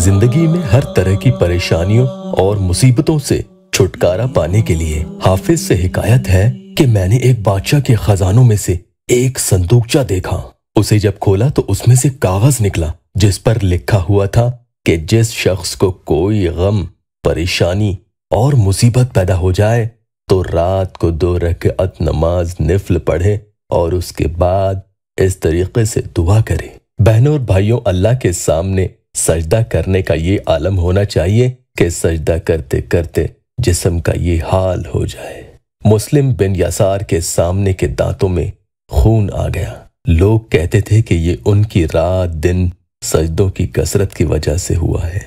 जिंदगी में हर तरह की परेशानियों और मुसीबतों से छुटकारा पाने के लिए हाफिज से हिकायत है कि मैंने एक बादशाह के खजानों में से एक संदूकचा देखा उसे जब खोला तो उसमें से कागज निकला जिस पर लिखा हुआ था कि जिस शख्स को कोई गम परेशानी और मुसीबत पैदा हो जाए तो रात को दो रकअत नमाज निफल पढ़े और उसके बाद इस तरीके से दुआ करे बहनों और भाइयों अल्लाह के सामने सजदा करने का ये आलम होना चाहिए कि सजदा करते करते जिसम का ये हाल हो जाए मुस्लिम बिन यासार के सामने के दांतों में खून आ गया लोग कहते थे कि ये उनकी रात दिन सजदों की कसरत की वजह से हुआ है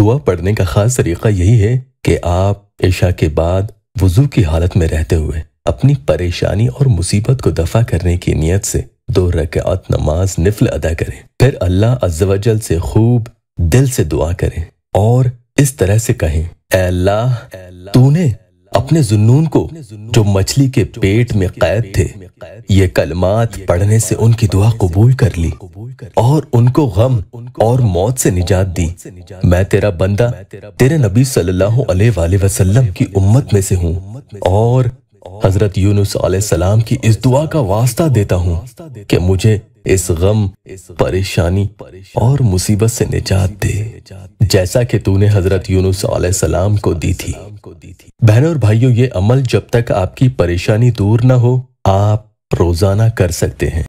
दुआ पढ़ने का खास तरीका यही है कि आप ईशा के बाद वजू की हालत में रहते हुए अपनी परेशानी और मुसीबत को दफा करने की नीयत से दो रकात नमाज निफल अदा करें फिर अल्लाह अज्जवजल से खूब दिल से दुआ करें और इस तरह से कहें अल्लाह तूने अपने जुनून को जो मछली के पेट में कैद थे ये कलमात पढ़ने से उनकी दुआ कबूल कर ली और उनको गम और मौत से निजात दी मैं तेरा बंदा तेरे नबी सल्लल्लाहु अलैहि वसल्लम की उम्मत में से हूँ और हजरत यूनुस सलाम की इस दुआ का वास्ता देता हूँ कि मुझे इस गम परेशानी और मुसीबत से निजात दे जैसा कि तूने हजरत यूनुस सलाम को दी थी बहनों और भाइयों ये अमल जब तक आपकी परेशानी दूर ना हो आप रोजाना कर सकते हैं